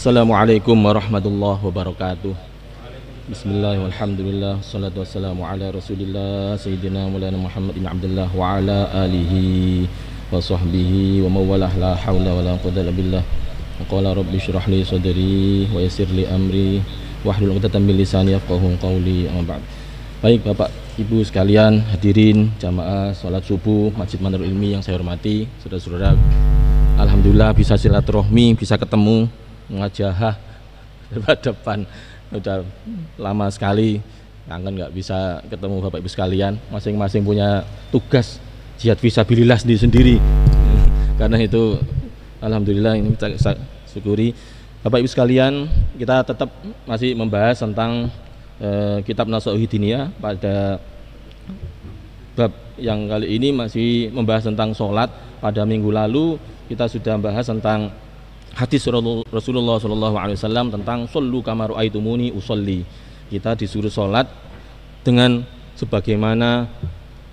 Assalamualaikum warahmatullahi wabarakatuh Bismillah alhamdulillah Salatu wassalamu ala rasulillah Sayyidina mulana Muhammad bin Abdullah Wa ala alihi wa sahbihi Wa mawalah la hawla wa la qadala billah Qala rabbi syurah li sadri Wa yasir li amri Wahdul uqtatan min lisani yafqahu qawli ba'd. Baik Bapak Ibu sekalian hadirin jamaah sholat subuh Masjid Manarul Ilmi yang saya hormati Saudara-saudara Alhamdulillah bisa silaturahmi, bisa ketemu ngajah depan depan udah lama sekali kangen nggak bisa ketemu bapak ibu sekalian masing-masing punya tugas jihad visabilillah sendiri sendiri karena itu alhamdulillah ini kita syukuri bapak ibu sekalian kita tetap masih membahas tentang eh, kitab Nasuhidinia pada bab yang kali ini masih membahas tentang sholat pada minggu lalu kita sudah membahas tentang hadis Rasulullah Shallallahu Alaihi Wasallam tentang solu kamaru aitumuni usolli kita disuruh sholat dengan sebagaimana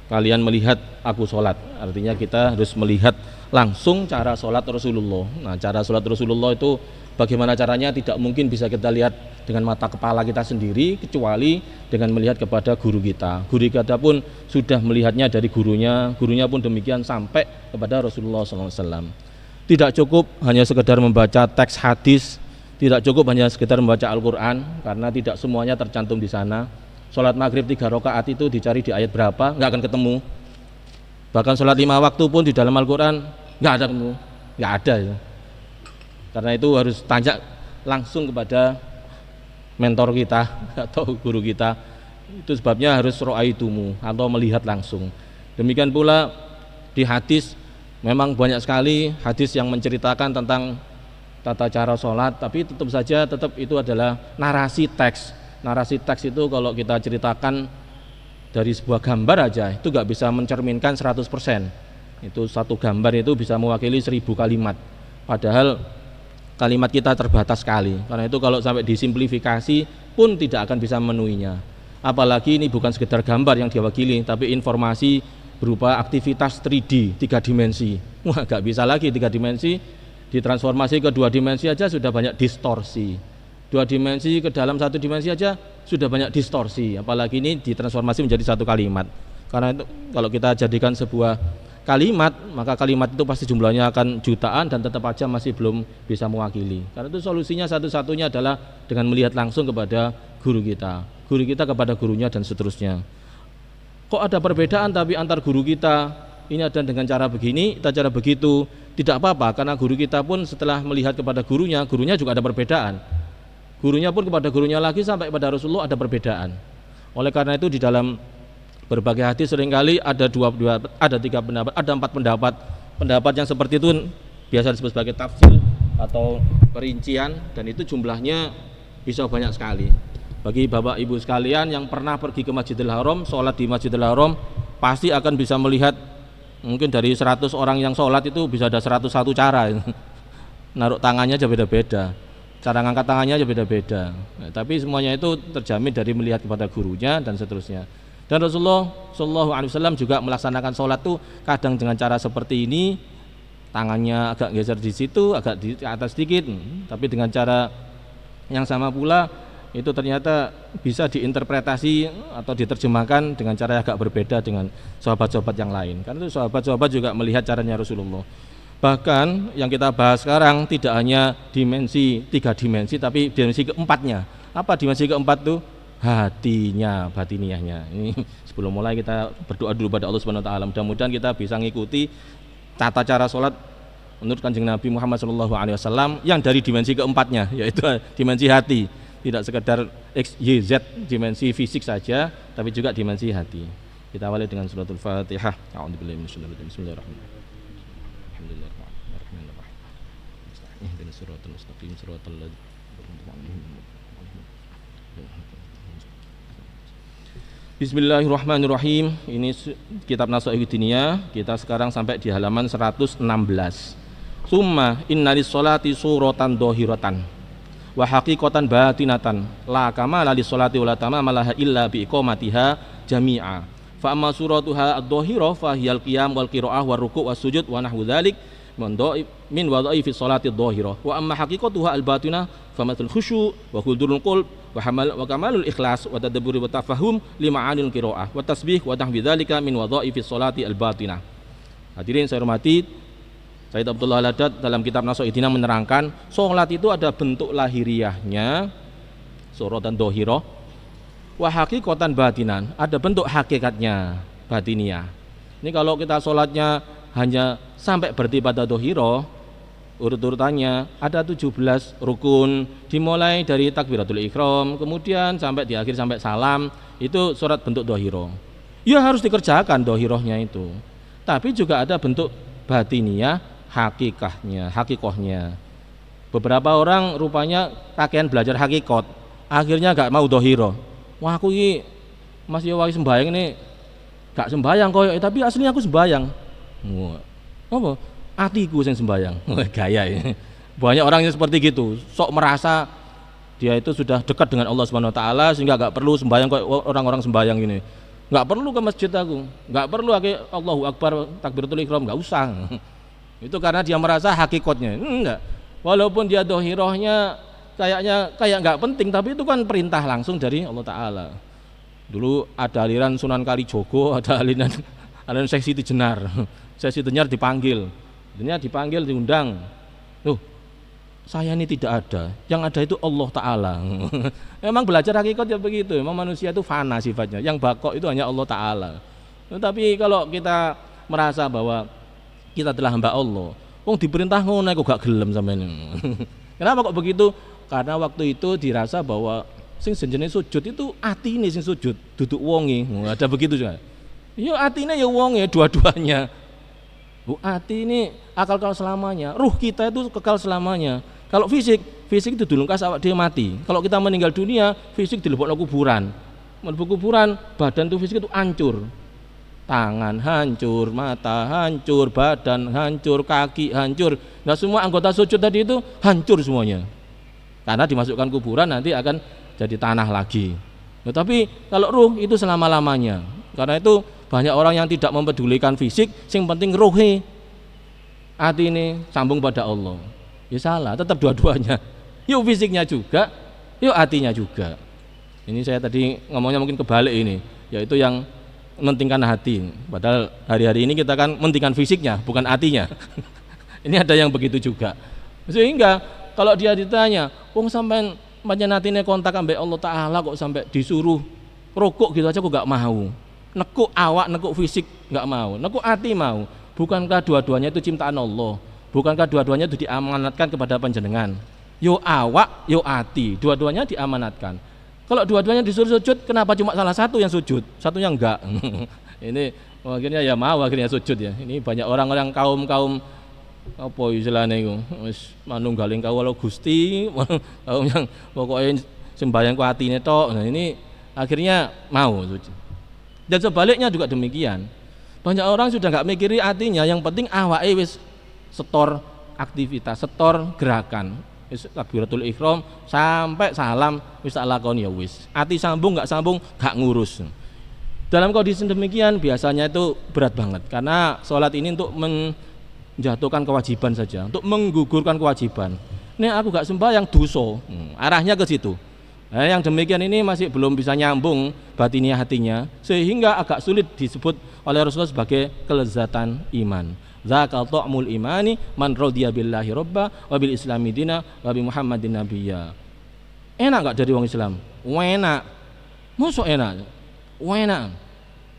kalian melihat aku sholat artinya kita harus melihat langsung cara sholat Rasulullah nah cara sholat Rasulullah itu bagaimana caranya tidak mungkin bisa kita lihat dengan mata kepala kita sendiri kecuali dengan melihat kepada guru kita guru kita pun sudah melihatnya dari gurunya gurunya pun demikian sampai kepada Rasulullah SAW tidak cukup hanya sekedar membaca teks hadis, tidak cukup hanya sekedar membaca Al-Quran, karena tidak semuanya tercantum di sana. Sholat maghrib tiga rakaat itu dicari di ayat berapa, nggak akan ketemu. Bahkan sholat lima waktu pun di dalam Al-Quran nggak ada ketemu, nggak ada. Ya. Karena itu harus tanya langsung kepada mentor kita atau guru kita itu sebabnya harus ro'aitumu atau melihat langsung demikian pula di hadis Memang banyak sekali hadis yang menceritakan tentang tata cara sholat, tapi tetap saja tetap itu adalah narasi teks. Narasi teks itu kalau kita ceritakan dari sebuah gambar aja itu nggak bisa mencerminkan 100% itu satu gambar itu bisa mewakili seribu kalimat padahal kalimat kita terbatas sekali karena itu kalau sampai disimplifikasi pun tidak akan bisa menunya. apalagi ini bukan sekedar gambar yang diwakili tapi informasi berupa aktivitas 3D, tiga dimensi. Wah, nggak bisa lagi tiga dimensi, ditransformasi ke dua dimensi aja sudah banyak distorsi. Dua dimensi ke dalam satu dimensi aja sudah banyak distorsi, apalagi ini ditransformasi menjadi satu kalimat. Karena itu kalau kita jadikan sebuah kalimat, maka kalimat itu pasti jumlahnya akan jutaan dan tetap aja masih belum bisa mewakili. Karena itu solusinya satu-satunya adalah dengan melihat langsung kepada guru kita, guru kita kepada gurunya dan seterusnya kok ada perbedaan tapi antar guru kita ini ada dengan cara begini, kita cara begitu. Tidak apa-apa karena guru kita pun setelah melihat kepada gurunya, gurunya juga ada perbedaan. Gurunya pun kepada gurunya lagi sampai kepada Rasulullah ada perbedaan. Oleh karena itu di dalam berbagai hati seringkali ada dua, dua ada tiga pendapat, ada empat pendapat. Pendapat yang seperti itu biasa disebut sebagai tafsir atau perincian dan itu jumlahnya bisa banyak sekali. Bagi Bapak Ibu sekalian yang pernah pergi ke Masjidil Haram, sholat di Masjidil Haram, pasti akan bisa melihat mungkin dari 100 orang yang sholat itu bisa ada 101 cara. Naruh tangannya aja beda-beda, cara ngangkat tangannya aja beda-beda. Nah, tapi semuanya itu terjamin dari melihat kepada gurunya dan seterusnya. Dan Rasulullah Shallallahu Alaihi Wasallam juga melaksanakan sholat tuh kadang dengan cara seperti ini, tangannya agak geser di situ, agak di atas sedikit, hmm, tapi dengan cara yang sama pula itu ternyata bisa diinterpretasi atau diterjemahkan dengan cara yang agak berbeda dengan sahabat-sahabat yang lain. Karena itu sahabat-sahabat juga melihat caranya Rasulullah. Bahkan yang kita bahas sekarang tidak hanya dimensi tiga dimensi, tapi dimensi keempatnya. Apa dimensi keempat tuh? hatinya batiniahnya ini sebelum mulai kita berdoa dulu pada Allah Subhanahu Taala mudah-mudahan kita bisa mengikuti tata cara sholat menurut kanjeng Nabi Muhammad SAW yang dari dimensi keempatnya yaitu dimensi hati tidak sekedar X, Y, Z dimensi fisik saja tapi juga dimensi hati kita awali dengan suratul fatihah bismillahirrahmanirrahim Bismillahirrahmanirrahim. Ini kitab Nasuhi Dunia. Kita sekarang sampai di halaman 116. Summa innalis solati suratan dohiratan wa haqiqatan batinatan la kama la sholati wala tamamalaha illa bi iqamatiha jami'a fa amma suratuha adh dhahira fa hiyal qiyam wal qira'ah wa ruku' was sujud wa nahwu dzalik min wadai fi salati adh-dhahira wa amma haqiqatuha al-batinah fa mathal khusyu' wa khudurul qulb wa hamal wa kamalul ikhlas wa tadabburi wa tafahum li ma'anil qira'ah wa tasbih wa nahwi dzalika min wadai fi salati al-batinah hadirin saya hormati Said Abdullah Ladad dalam kitab Nasoidina menerangkan sholat itu ada bentuk lahiriahnya surah dan dohiro wahaki kotan batinan ada bentuk hakikatnya batinia ini kalau kita sholatnya hanya sampai berarti pada dohiro urut-urutannya ada 17 rukun dimulai dari takbiratul ikhram kemudian sampai di akhir sampai salam itu surat bentuk dohiro ya harus dikerjakan dohirohnya itu tapi juga ada bentuk batiniah hakikahnya, hakikohnya. Beberapa orang rupanya kakean belajar hakikot, akhirnya gak mau dohiro. Wah aku ini Mas Yowai sembayang ini gak sembayang kok. eh, tapi aslinya aku sembayang. Wah, apa? Atiku yang sembayang, gaya ini. Ya. Banyak orang yang seperti gitu, sok merasa dia itu sudah dekat dengan Allah Subhanahu wa taala sehingga gak perlu sembahyang kok orang-orang sembahyang ini. gak perlu ke masjid aku, gak perlu aku Allahu Akbar takbiratul ihram, gak usah. Itu karena dia merasa hakikatnya. Enggak. Walaupun dia dohirohnya kayaknya kayak enggak penting, tapi itu kan perintah langsung dari Allah Taala. Dulu ada aliran Sunan Kalijogo, ada aliran aliran seksi Jenar. Seksi Jenar dipanggil, Artinya dipanggil diundang. tuh saya ini tidak ada. Yang ada itu Allah Taala. Memang belajar hakikat ya begitu. Memang manusia itu fana sifatnya. Yang bakok itu hanya Allah Taala. tapi kalau kita merasa bahwa kita telah hamba Allah wong diperintah ngono kok gak gelem sampean kenapa kok begitu karena waktu itu dirasa bahwa sing jenenge sujud itu ati ini sing sujud duduk wongi ada begitu juga yo iya, ini ya wongi dua-duanya Bu ati ini akal kalau selamanya, ruh kita itu kekal selamanya. Kalau fisik, fisik itu dulu awak dia mati. Kalau kita meninggal dunia, fisik dilebokno kuburan. Melebok kuburan, badan tuh fisik itu hancur tangan hancur, mata hancur, badan hancur, kaki hancur. Nah semua anggota sujud tadi itu hancur semuanya. Karena dimasukkan kuburan nanti akan jadi tanah lagi. Nah, tapi kalau ruh itu selama-lamanya. Karena itu banyak orang yang tidak mempedulikan fisik, yang penting ruhi. Hati ini sambung pada Allah. Ya salah, tetap dua-duanya. Yuk fisiknya juga, yuk hatinya juga. Ini saya tadi ngomongnya mungkin kebalik ini, yaitu yang mentingkan hati. Padahal hari-hari ini kita kan mentingkan fisiknya, bukan hatinya. ini ada yang begitu juga. Sehingga kalau dia ditanya, wong sampai macam hatinya kontak sampai Allah Taala kok sampai disuruh rokok gitu aja kok gak mau. Nekuk awak, nekuk fisik gak mau, nekuk hati mau. Bukankah dua-duanya itu cintaan Allah? Bukankah dua-duanya itu diamanatkan kepada penjenengan? Yo awak, yo hati, dua-duanya diamanatkan. Kalau dua-duanya disuruh sujud, kenapa cuma salah satu yang sujud, satunya enggak? ini akhirnya ya mau akhirnya sujud ya. Ini banyak orang-orang kaum-kaum apa istilahnya itu manunggaling kau, walau Gusti kaum yang pokoknya sembahyang ku atine tok nah ini akhirnya mau sujud dan sebaliknya juga demikian banyak orang sudah enggak mikiri hatinya yang penting awak wis setor aktivitas setor gerakan wis takbiratul ihram sampai salam wis tak lakoni ya wis. Ati sambung nggak sambung gak ngurus. Dalam kondisi demikian biasanya itu berat banget karena sholat ini untuk menjatuhkan kewajiban saja, untuk menggugurkan kewajiban. Ini aku gak sembahyang duso, hmm, arahnya ke situ. Nah, yang demikian ini masih belum bisa nyambung batinnya hatinya sehingga agak sulit disebut oleh Rasulullah sebagai kelezatan iman. Zaka ta'mul imani man radiya billahi robba wa bil islami dina wa bi Muhammadin nabiyya. Enak enggak jadi orang Islam? Enak. Musuh enak. Enak.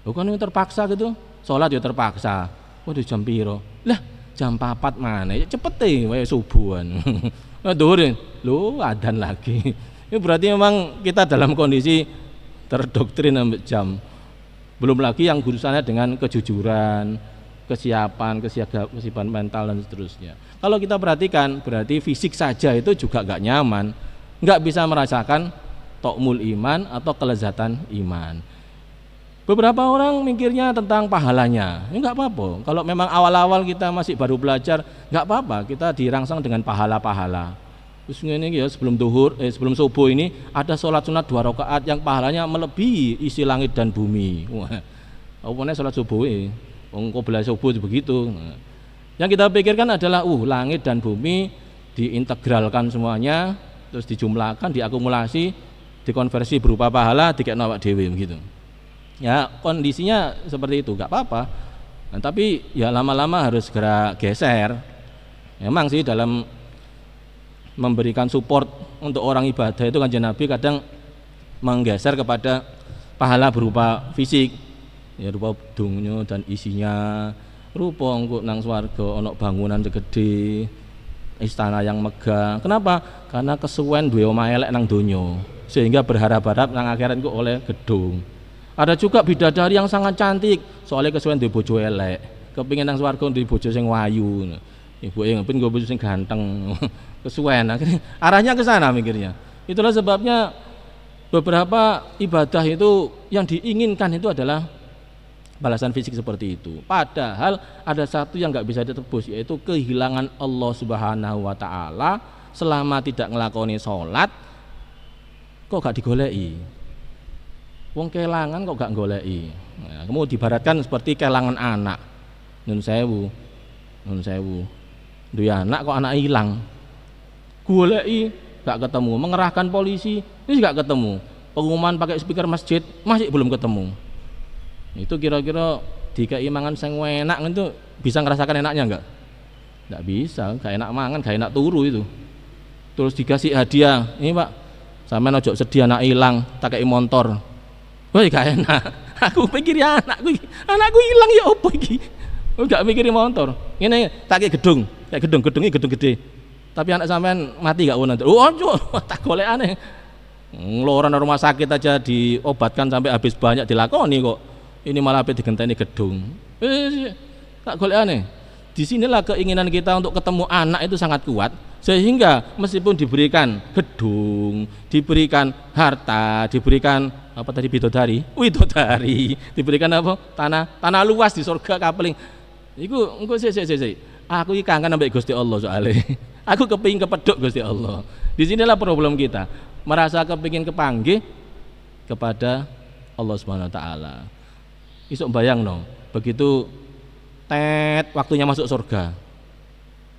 Bukan yang terpaksa gitu. Sholat ya terpaksa. Waduh jam piro? Lah, jam 4 mana? Ya cepet deh, wae subuhan. Durin, lu adan lagi. Ini berarti memang kita dalam kondisi terdoktrin jam. Belum lagi yang urusannya dengan kejujuran, kesiapan, kesiapan, kesiapan mental dan seterusnya. Kalau kita perhatikan, berarti fisik saja itu juga gak nyaman, gak bisa merasakan tokmul iman atau kelezatan iman. Beberapa orang mikirnya tentang pahalanya, ini ya, nggak apa-apa. Kalau memang awal-awal kita masih baru belajar, nggak apa-apa. Kita dirangsang dengan pahala-pahala. Terus ini ya sebelum duhur, eh, sebelum subuh ini ada sholat sunat dua rakaat yang pahalanya melebihi isi langit dan bumi. Wah, sholat subuh ini eh? Ongko oh, belah subuh begitu. Nah. yang kita pikirkan adalah uh langit dan bumi diintegralkan semuanya, terus dijumlahkan, diakumulasi, dikonversi berupa pahala tiket nawak dewi begitu. Ya kondisinya seperti itu, nggak apa-apa. Nah, tapi ya lama-lama harus segera geser. Memang sih dalam memberikan support untuk orang ibadah itu kan Nabi kadang menggeser kepada pahala berupa fisik ya rupa dungnya dan isinya rupa engko nang swarga onok bangunan segede istana yang megah kenapa karena kesuwen dua oma elek nang dunyo, sehingga berharap-harap nang akhirat gua oleh gedung ada juga bidadari yang sangat cantik soalnya kesuwen dua bojo elek kepingin nang swarga dua bojo sing wayu ibu yang pun gue sing ganteng kesuwen akhirnya arahnya ke sana mikirnya itulah sebabnya beberapa ibadah itu yang diinginkan itu adalah balasan fisik seperti itu. Padahal ada satu yang nggak bisa ditebus yaitu kehilangan Allah Subhanahu wa taala selama tidak ngelakoni sholat kok gak digolei wong kelangan kok gak golei nah, ya, kamu dibaratkan seperti kelangan anak nun sewu nun sewu duya anak kok anak hilang golei gak ketemu mengerahkan polisi ini gak ketemu pengumuman pakai speaker masjid masih belum ketemu itu kira-kira jika imangan yang enak itu bisa ngerasakan enaknya enggak? Enggak bisa, enggak enak mangan, enggak enak turu itu. Terus dikasih hadiah, ini pak, sampai nojok sedih anak hilang, tak kayak motor. Wah, enggak enak. Aku pikir ya anakku, anakku hilang ya opo iki. Enggak mikirin motor. Ini tak kayak gedung, kayak gedung, gedung ini gedung gede. Tapi anak sampean mati enggak nanti Oh, cok, tak boleh aneh. Ngeloran rumah sakit aja diobatkan sampai habis banyak dilakoni kok ini malah apa digenteni gedung eh tak boleh aneh sinilah keinginan kita untuk ketemu anak itu sangat kuat sehingga meskipun diberikan gedung diberikan harta diberikan apa tadi bidodari widodari diberikan apa tanah tanah luas di surga kapeling iku sih sih sih sih, aku ini kangen ambek Gusti Allah soalnya aku kepingin kepeduk Gusti Allah Di sinilah problem kita merasa kepingin kepanggil kepada Allah Subhanahu wa taala isuk bayang dong begitu tet waktunya masuk surga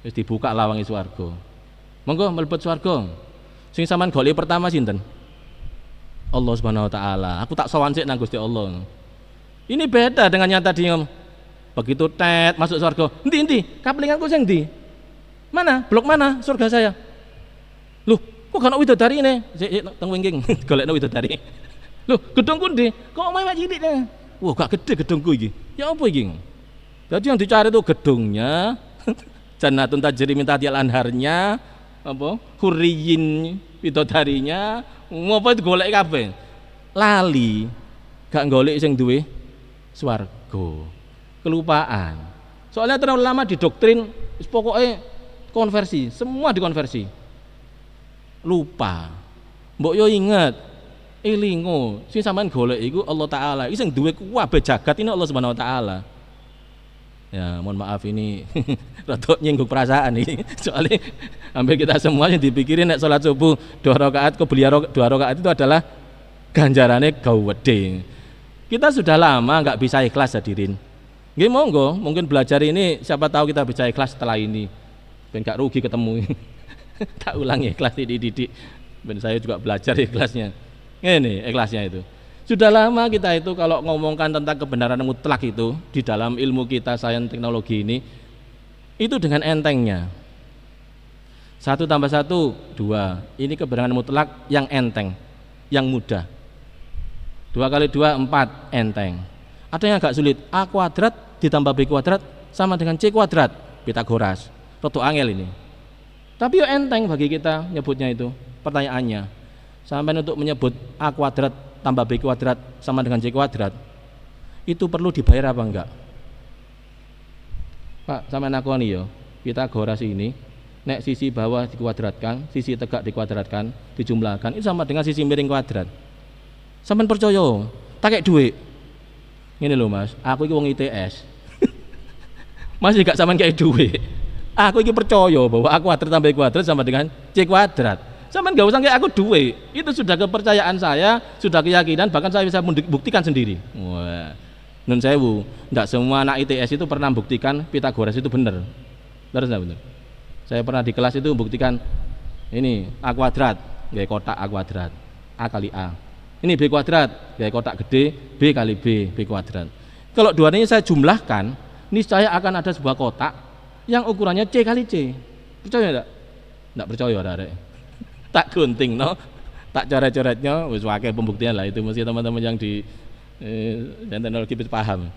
terus dibuka lawangi suargo monggo melipat suargo sing saman goli pertama sinten Allah Subhanahu wa taala aku tak sowan sih nang Gusti Allah ini beda dengan yang tadi begitu tet masuk surga nanti kaplingan kapelinganku sing di mana blok mana surga saya lu kok kan widodari ini sik teng wingking golekno widodari lu gedung kundi kok mau omah nih Wah, gak gede gedungku iki. Ya apa iki? Jadi yang dicari itu gedungnya, jannatun tajri minta tahtiha anharnya, apa? Huriyin pitodarinya, apa itu golek kabeh. Lali, gak golek sing duwe swarga. Kelupaan. Soalnya terlalu lama di didoktrin pokoknya konversi, semua dikonversi. Lupa. Mbok yo ingat elingo eh, sing sampean golek iku Allah taala iki sing duwe kabeh jagat ini Allah Subhanahu taala ya mohon maaf ini rotok nyinggung perasaan ini soalnya hampir kita semua yang dipikirin nek sholat subuh dua rakaat ke beliau dua rakaat itu adalah ganjarannya wede kita sudah lama nggak bisa ikhlas hadirin Gini monggo, mungkin belajar ini siapa tahu kita bisa ikhlas setelah ini. Ben gak rugi ketemu. tak ulangi ikhlas didik-didik. Ben saya juga belajar ikhlasnya. Ini ikhlasnya itu. Sudah lama kita itu kalau ngomongkan tentang kebenaran mutlak itu di dalam ilmu kita sains teknologi ini itu dengan entengnya. Satu tambah satu dua. Ini kebenaran mutlak yang enteng, yang mudah. Dua kali dua empat enteng. Ada yang agak sulit. A kuadrat ditambah B kuadrat sama dengan C kuadrat. Pitagoras. Roto angel ini. Tapi yo enteng bagi kita nyebutnya itu pertanyaannya sampai untuk menyebut a kuadrat tambah b kuadrat sama dengan c kuadrat itu perlu dibayar apa enggak Pak sama nakoni yo ya, kita gorasi ini nek sisi bawah dikuadratkan sisi tegak dikuadratkan dijumlahkan itu sama dengan sisi miring kuadrat Sampai percaya tak kayak duit ini loh mas aku itu wong ITS masih gak sama kayak duit aku ini percaya bahwa A kuadrat tambah kuadrat sama dengan C kuadrat sama nggak usah kayak aku duwe. Itu sudah kepercayaan saya, sudah keyakinan, bahkan saya bisa buktikan sendiri. Wah. Nun sewu, enggak semua anak ITS itu pernah buktikan Pitagoras itu benar. Terus enggak benar? Saya pernah di kelas itu buktikan ini A kuadrat, gaya kotak A kuadrat, A kali A. Ini B kuadrat, gaya kotak gede, B kali B, B kuadrat. Kalau dua ini saya jumlahkan, ini saya akan ada sebuah kotak yang ukurannya C kali C. Percaya enggak? Enggak percaya ada-ada tak gunting no tak coret-coretnya wis wakil pembuktian lah itu mesti teman-teman yang di eh, teknologi paham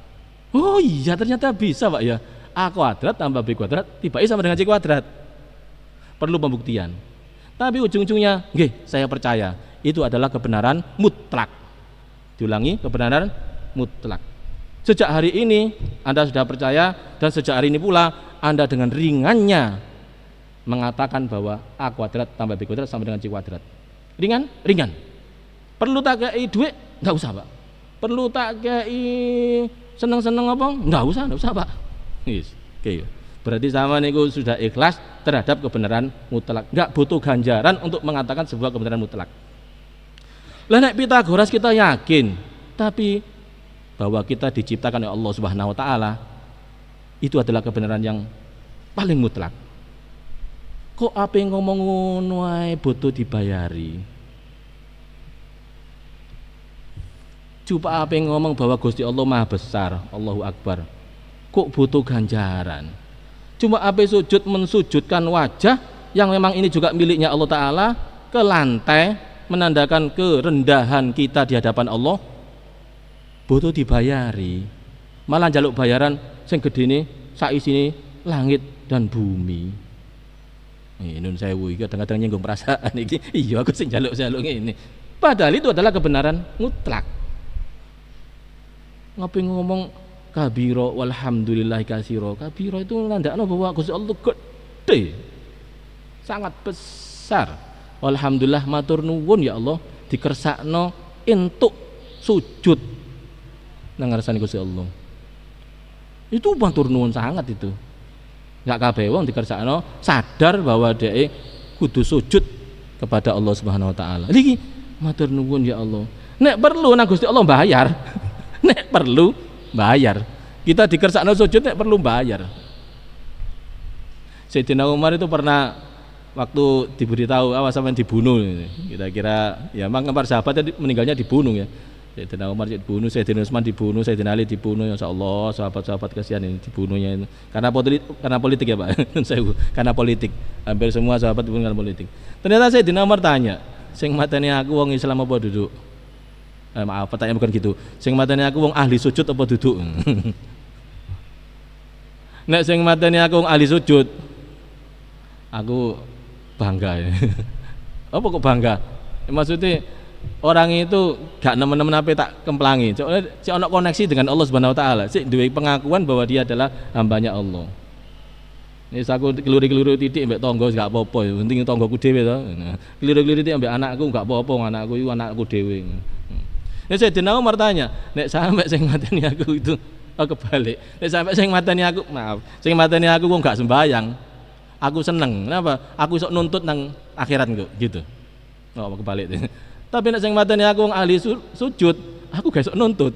oh iya ternyata bisa pak ya A kuadrat tambah B kuadrat tiba I sama dengan C kuadrat perlu pembuktian tapi ujung-ujungnya gih saya percaya itu adalah kebenaran mutlak diulangi kebenaran mutlak sejak hari ini Anda sudah percaya dan sejak hari ini pula Anda dengan ringannya mengatakan bahwa a kuadrat tambah b kuadrat sama dengan c kuadrat. Ringan, ringan. Perlu tak kei duit? Enggak usah, Pak. Perlu tak kei seneng-seneng apa? Enggak usah, enggak usah, Pak. Yes. Oke. Okay. Berarti sama niku sudah ikhlas terhadap kebenaran mutlak. Enggak butuh ganjaran untuk mengatakan sebuah kebenaran mutlak. Lah nek Pitagoras kita yakin, tapi bahwa kita diciptakan oleh Allah Subhanahu wa taala itu adalah kebenaran yang paling mutlak kok yang ngomong ngono ae dibayari coba yang ngomong bahwa Gusti Allah Maha Besar Allahu Akbar kok butuh ganjaran cuma apa sujud mensujudkan wajah yang memang ini juga miliknya Allah Ta'ala ke lantai menandakan kerendahan kita di hadapan Allah butuh dibayari malah jaluk bayaran sing gede ini sa'i ini langit dan bumi nun sewu iki kadang-kadang nyinggung perasaan iki. Iya aku sing njaluk-njaluk ngene. Padahal itu adalah kebenaran mutlak. Ngapa ngomong kabiro walhamdulillah kasiro kabiro itu nandakno bahwa Gusti Allah gede sangat besar walhamdulillah matur nuwun ya Allah dikersakno entuk sujud nang Gusti Allah itu matur nuwun sangat itu nggak kabeh wong dikerjakno sadar bahwa dia kudu sujud kepada Allah Subhanahu wa taala. lagi matur nuwun ya Allah. Nek perlu nang Gusti Allah bayar. nek perlu bayar. Kita dikersakno sujud nek perlu bayar. Sayyidina Umar itu pernah waktu diberitahu awas sampean dibunuh kira-kira ya memang para sahabatnya meninggalnya dibunuh ya Sayyidina Umar dibunuh, Sayyidina Utsman dibunuh, Sayyidina Ali dibunuh, ya Allah sahabat-sahabat kasihan ini dibunuhnya ini. karena politik, karena politik ya Pak, karena politik. Hampir semua sahabat dibunuh karena politik. Ternyata Sayyidina Umar tanya, sing mateni aku wong Islam apa duduk? Eh, maaf, pertanyaan bukan gitu. Sing mateni aku wong ahli sujud apa duduk? Nek sing mateni aku wong ahli sujud, aku bangga ya. apa kok bangga? Maksudnya orang itu gak nemen-nemen apa tak kemplangi. Soalnya si eh, ono koneksi dengan Allah Subhanahu wa taala, si duwe pengakuan bahwa dia adalah hambanya Allah. Ini aku keluri-keluri titik mbak tonggo gak apa-apa, penting tonggoku dhewe to. Nah, keluri-keluri titik mbak anakku gak apa-apa, anakku itu anakku Dewi. Hmm. Nih saya denau martanya, nek sampai sing mateni aku itu oh kebalik. Nek sampai sing mateni aku, maaf, sing mateni aku kok gak sembayang. Aku seneng. Kenapa? Aku sok nuntut nang akhirat kok gitu. Oh kebalik. Tapi nek sing mateni aku wong ahli sujud, aku gak iso nuntut.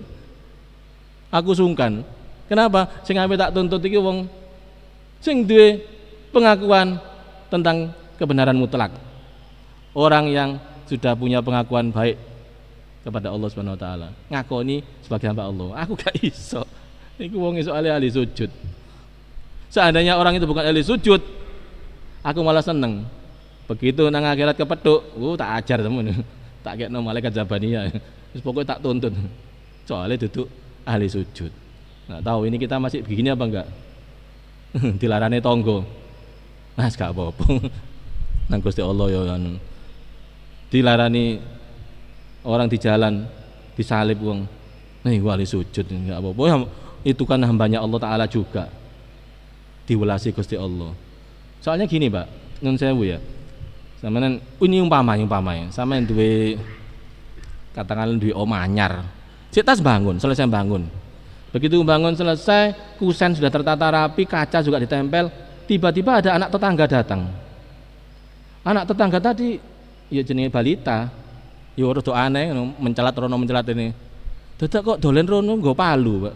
Aku sungkan. Kenapa? Sing ape tak tuntut iki wong sing duwe pengakuan tentang kebenaran mutlak. Orang yang sudah punya pengakuan baik kepada Allah Subhanahu wa taala. Ngakoni sebagai hamba Allah. Aku gak iso. Iku wong iso ahli sujud. Seandainya orang itu bukan ahli sujud, aku malah seneng. Begitu nang akhirat kepethuk, uh tak ajar temen. Ya. tak kekno malaikat Jabaniyah. Terus pokoknya tak tuntun. Soalnya duduk ahli sujud. Nah, tahu ini kita masih begini apa enggak? Dilarane tonggo. Mas gak apa-apa. Nang Gusti Allah ya anu. Dilarani orang di jalan disalib wong. Nih wali sujud enggak apa-apa. Ya, itu kan hambanya Allah taala juga. Diwelasi Gusti Allah. Soalnya gini, Pak. Nun bu ya samaan ini umpama umpama ya, yang duwe katakanlah duwe omanyar. Si tas bangun, selesai bangun. Begitu bangun selesai, kusen sudah tertata rapi, kaca juga ditempel, tiba-tiba ada anak tetangga datang. Anak tetangga tadi ya jenis balita, ya rada aneh mencelat rono mencelat ini. Dadak kok dolen rono nggo palu,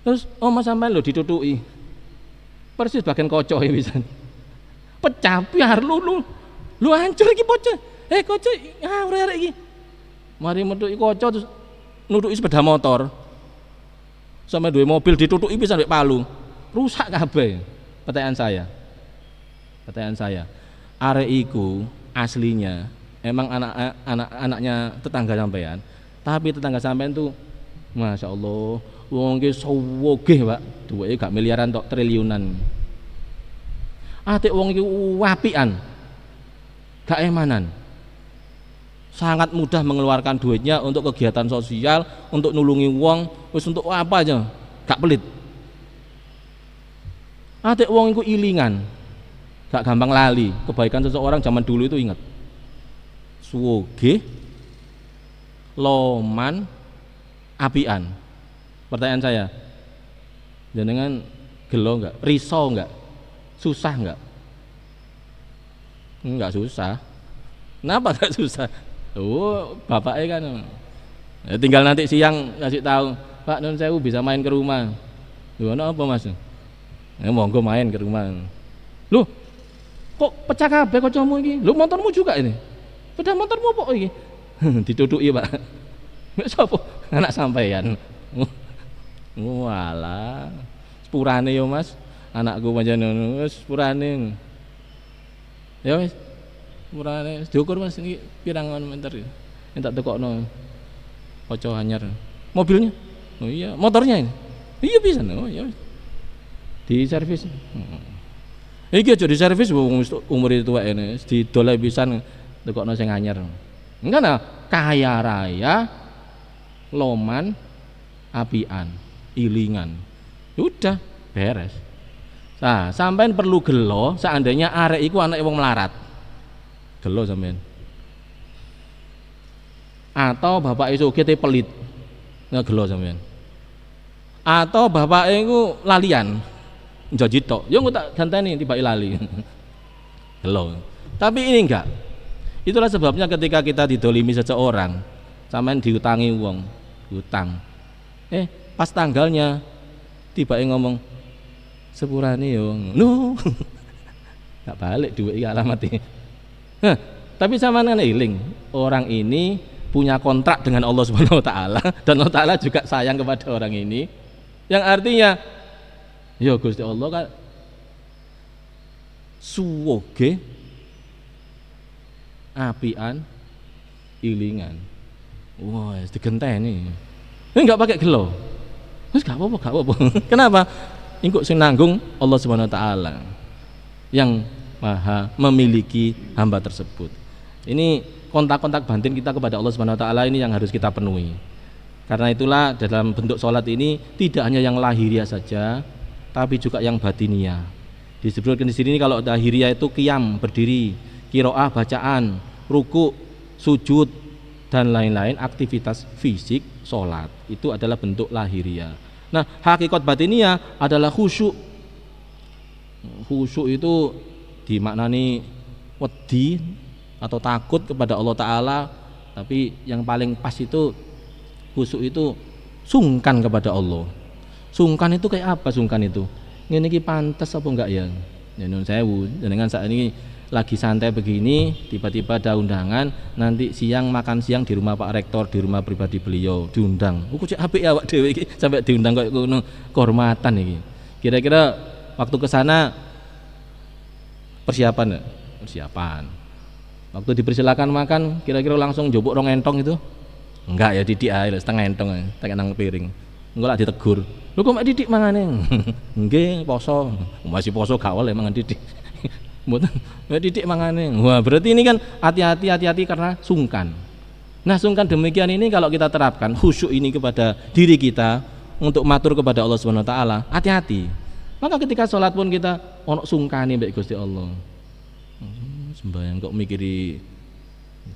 Terus oma Mas sampean lho ditutuki. Persis bagian kocok ya e bisa pecah piar lu lu lu hancur lagi bocah eh kocok ah udah lagi mari mari ikut kocok terus nutuki sepeda motor sama dua mobil ditutup bisa sampai palu rusak kabe pertanyaan saya pertanyaan saya are iku aslinya emang anak eh, anak anaknya tetangga sampean tapi tetangga sampean tuh masya allah wong ki sowoge pak itu gak miliaran tok triliunan atik wong iki wapian. Gak emanan. Sangat mudah mengeluarkan duitnya untuk kegiatan sosial, untuk nulungi wong, wis untuk apa aja, gak pelit. Atik wong iku ilingan. Gak gampang lali. Kebaikan seseorang zaman dulu itu ingat. Suwoge loman apian. Pertanyaan saya, jenengan gelo enggak? Risau enggak? Susah nggak? Nggak susah. Kenapa nggak susah? Oh, bapaknya kan. Ya, tinggal nanti siang ngasih tahu, Pak non saya bisa main ke rumah. Lu apa mas? Ya, monggo main ke rumah. Lu kok pecah kabeh cuma ini? Lu motormu juga ini. udah motormu apa iki? Dicuduki, Pak. Mek sapa? Anak sampeyan. Walah. Sepurane yo, Mas anakku panjang ngono wis purane ya wis purane diukur mas ini pirangan meter ya yang tak tukok no, oco hanyar mobilnya oh iya motornya ini iya bisa oh iya di servis hmm. iki aja di servis bung umur itu tua ini di dolai tukok no sing anyar enggak nah kaya raya loman apian ilingan udah beres Nah, sampean perlu gelo seandainya arek iku anak wong melarat. Gelo sampean. Atau bapak iso te pelit. nggak gelo sampean. Atau bapak iku lalian. Njoji tok. Yo ya tak ganteni tiba lali. gelo. Tapi ini enggak. Itulah sebabnya ketika kita didolimi seseorang, sampean diutangi uang utang. Eh, pas tanggalnya tiba ngomong, sepurane yo no nggak balik duit iki alamatnya nah, tapi sama dengan iling orang ini punya kontrak dengan Allah Subhanahu wa taala dan Allah taala juga sayang kepada orang ini yang artinya yo ya Gusti Allah kan suwoge apian ilingan wah digenteni ini nggak pakai gelo terus gak apa-apa gak apa-apa kenapa engkau sing nanggung Allah Subhanahu wa taala yang maha memiliki hamba tersebut. Ini kontak-kontak bantin kita kepada Allah Subhanahu wa taala ini yang harus kita penuhi. Karena itulah dalam bentuk sholat ini tidak hanya yang lahiriah saja, tapi juga yang batinia. Disebutkan di sini kalau lahiriah itu kiam berdiri, kiroah bacaan, ruku, sujud dan lain-lain aktivitas fisik sholat itu adalah bentuk lahiriah Nah, hakikat batinia adalah khusyuk. Khusyuk itu dimaknani wedi atau takut kepada Allah taala, tapi yang paling pas itu khusyuk itu sungkan kepada Allah. Sungkan itu kayak apa sungkan itu? Ngene iki pantas apa enggak ya? Ya saya sewu, jenengan saat ini lagi santai begini tiba-tiba ada undangan nanti siang makan siang di rumah Pak Rektor di rumah pribadi beliau diundang aku cek HP ya Pak Dewi ini. sampai diundang kok ngono kehormatan ini kira-kira waktu ke sana persiapan ya? persiapan waktu dipersilakan makan kira-kira langsung jobok rong entong itu enggak ya didik air setengah entong tak nang piring enggak lah ditegur lu kok mak didik mangane enggak poso masih poso gak emang mangan didik mboten didik mangane wah berarti ini kan hati-hati hati-hati karena sungkan nah sungkan demikian ini kalau kita terapkan khusyuk ini kepada diri kita untuk matur kepada Allah Subhanahu wa taala hati-hati maka ketika sholat pun kita onok sungkani baik Gusti Allah hmm, sembahyang kok mikiri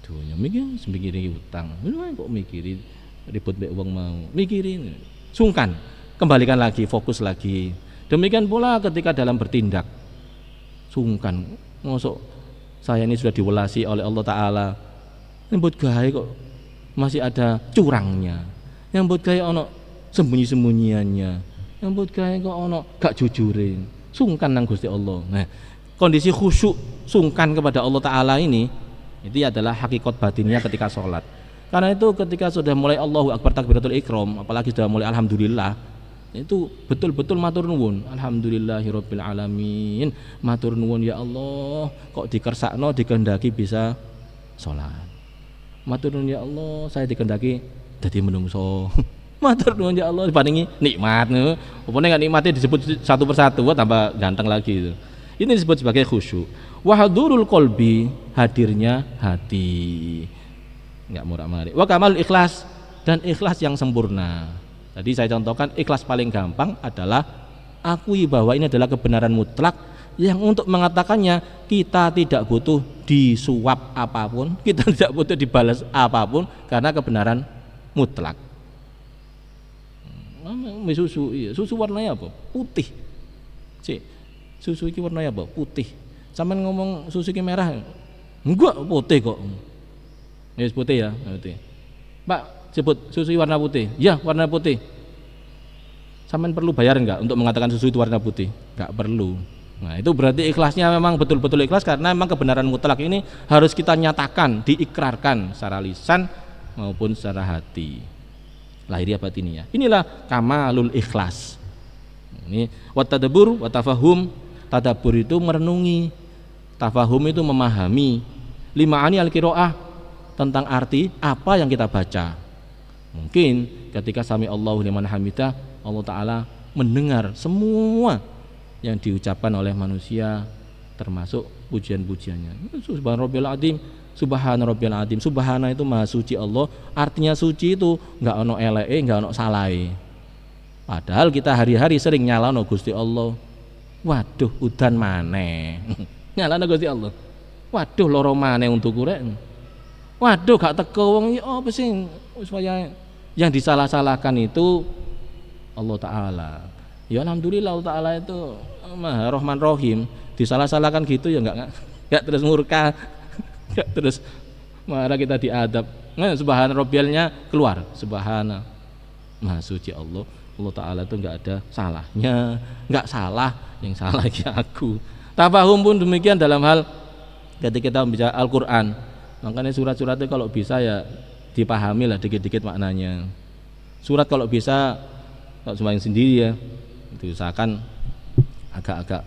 dunia mikir mikiri utang kok mikiri ribut baik uang mau mikirin sungkan kembalikan lagi fokus lagi demikian pula ketika dalam bertindak sungkan ngosok, saya ini sudah diwelasi oleh Allah Ta'ala ini buat gaya kok masih ada curangnya yang buat gaya ono sembunyi-sembunyiannya yang buat gaya kok ono gak jujurin sungkan nang Gusti Allah nah kondisi khusyuk sungkan kepada Allah Ta'ala ini itu adalah hakikat batinnya ketika sholat karena itu ketika sudah mulai Allahu Akbar takbiratul ikram apalagi sudah mulai Alhamdulillah itu betul-betul matur nuwun alhamdulillahirabbil alamin matur nuwun ya Allah kok dikersakno dikehendaki bisa salat matur nuwun ya Allah saya dikehendaki jadi menungso matur nuwun ya Allah dibandingi nikmat opone gak nikmatnya disebut satu persatu tambah ganteng lagi itu ini disebut sebagai khusyuk wahadurul kolbi hadirnya hati nggak murah marik wa kamal ikhlas dan ikhlas yang sempurna jadi saya contohkan ikhlas paling gampang adalah akui bahwa ini adalah kebenaran mutlak yang untuk mengatakannya kita tidak butuh disuap apapun, kita tidak butuh dibalas apapun karena kebenaran mutlak. Hmm, susu, iya. susu warnanya apa? Putih. Cik, susu ini warnanya apa? Putih. Sampai ngomong susu ini merah, enggak putih kok. Ya putih ya, putih. Pak, sebut susu warna putih ya warna putih sampean perlu bayar enggak untuk mengatakan susu itu warna putih enggak perlu nah itu berarti ikhlasnya memang betul-betul ikhlas karena memang kebenaran mutlak ini harus kita nyatakan diikrarkan secara lisan maupun secara hati apa ini ya? inilah kamalul ikhlas ini watadabur watafahum tadabur itu merenungi tafahum itu memahami lima ani al kiroah tentang arti apa yang kita baca Mungkin ketika sami Allahu liman hamidah, Allah taala mendengar semua yang diucapkan oleh manusia termasuk pujian-pujiannya. Adim, azim, Rabbil azim. Subhana itu maha suci Allah, artinya suci itu nggak ono elee, nggak ono salai. Padahal kita hari-hari sering nyalano Gusti Allah. Waduh, udan maneh. nyalano Gusti Allah. Waduh, loro mana untuk kurek. Waduh, gak teko wong ya apa sih Supaya yang disalah-salahkan itu Allah Ta'ala ya Alhamdulillah Allah Ta'ala itu maha eh, rohman rohim disalah-salahkan gitu ya enggak enggak terus murka enggak terus marah kita diadab nah, subhan robialnya keluar subhana maha suci Allah Allah Ta'ala itu enggak ada salahnya enggak salah yang salah ya aku tafahum pun demikian dalam hal ketika kita membaca Al-Quran makanya surat-surat itu kalau bisa ya dipahami lah dikit-dikit maknanya surat kalau bisa kalau semuanya sendiri ya diusahakan agak-agak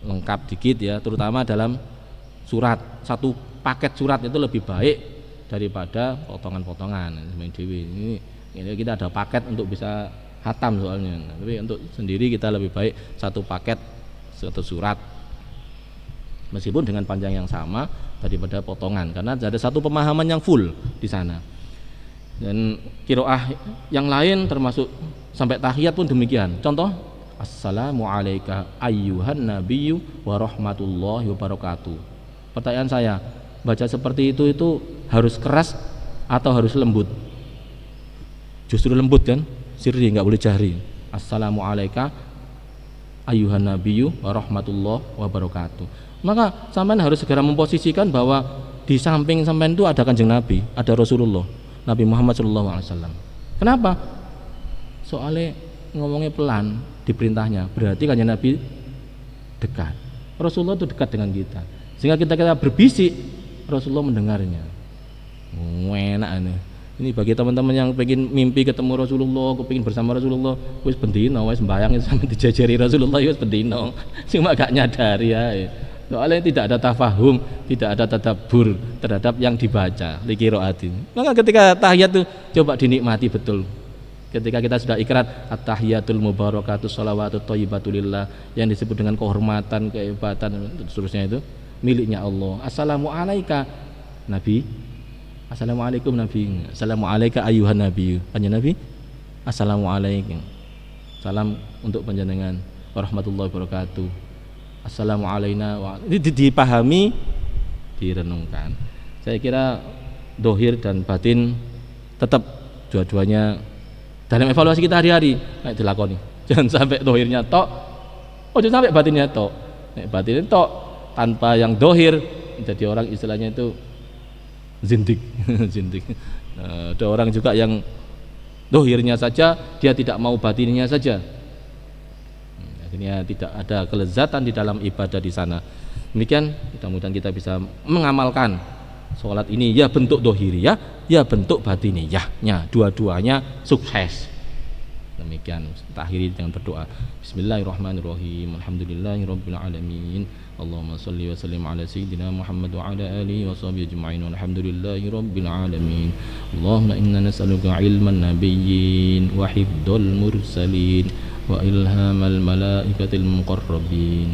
lengkap dikit ya terutama dalam surat satu paket surat itu lebih baik daripada potongan-potongan dewi ini ini kita ada paket untuk bisa hatam soalnya tapi untuk sendiri kita lebih baik satu paket satu surat meskipun dengan panjang yang sama daripada potongan karena ada satu pemahaman yang full di sana dan kiroah yang lain termasuk sampai tahiyat pun demikian contoh Assalamualaikum ayyuhan nabiyyu wa rahmatullahi wabarakatuh pertanyaan saya baca seperti itu itu harus keras atau harus lembut justru lembut kan sirri nggak boleh Assalamu Assalamualaikum ayuhan nabiyyu wa wabarakatuh. wa Maka sampean harus segera memposisikan bahwa di samping sampean itu ada kanjeng Nabi, ada Rasulullah, Nabi Muhammad SAW. Kenapa? Soalnya ngomongnya pelan di perintahnya, berarti kanjeng Nabi dekat. Rasulullah itu dekat dengan kita. Sehingga kita kita berbisik, Rasulullah mendengarnya. Enak aneh ini bagi teman-teman yang pengen mimpi ketemu Rasulullah, kepengin bersama Rasulullah, wis bendino wis sembayang sama dijajari Rasulullah wis bendino. Cuma gak nyadar ya. Soalnya tidak ada tafahum, tidak ada tadabur terhadap yang dibaca di Maka ketika tahiyat itu coba dinikmati betul. Ketika kita sudah ikrar at-tahiyatul mubarakatuh shalawatut thayyibatulillah yang disebut dengan kehormatan, kehebatan dan seterusnya itu miliknya Allah. Assalamualaikum Nabi Assalamualaikum Nabi. Assalamualaikum ayuhan Nabi. panjang Nabi. Assalamualaikum. Salam untuk panjenengan warahmatullahi wabarakatuh. Assalamualaikum wa ini dipahami, direnungkan. Saya kira dohir dan batin tetap dua-duanya dalam evaluasi kita hari-hari naik dilakoni. Jangan sampai dohirnya tok, oh jangan sampai batinnya tok. Nek batinnya tok tanpa yang dohir jadi orang istilahnya itu zindik zindik eh, ada orang juga yang dohirnya saja dia tidak mau batinnya saja hmm, akhirnya tidak ada kelezatan di dalam ibadah di sana demikian mudah-mudahan kita bisa mengamalkan sholat ini ya bentuk dohiri, ya Ya bentuk ya. batiniyahnya dua-duanya sukses demikian takhiri dengan berdoa Bismillahirrahmanirrahim Alhamdulillahirrahmanirrahim اللهم صل وسلم على سيدنا محمد وعلى آله وصحبه أجمعين والحمد لله رب العالمين اللهم إنا نسألك علم النبيين وحفظ المرسلين وإلهام الملائكة المقربين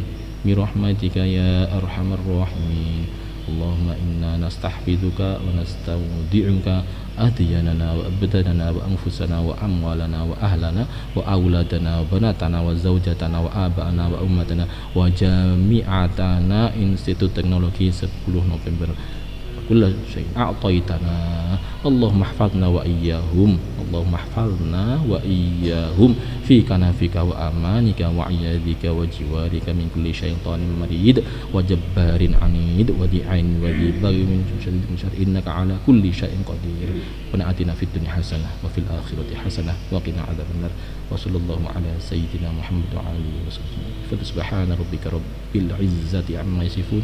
برحمتك يا أرحم الراحمين اللهم إنا نستحفظك ونستودعك أدياننا وأبداننا وأنفسنا وأموالنا وأهلنا وأولادنا وبناتنا وزوجتنا وآباءنا وأمتنا وجميعتنا Institut Teknologi 10 November كل شيء أعطيتنا اللهم احفظنا وإياهم اللهم احفظنا وإياهم في كنفك وأمانك وعيادك وجوارك من كل شيطان مريد وجبار عنيد ودعين وذي من من شر إنك على كل شيء قدير ونأتنا في الدنيا حسنة وفي الآخرة حسنة وقنا عذاب النار وصلى الله على سيدنا محمد وعلى آله وصحبه سبحان ربك رب العزة عما يصفون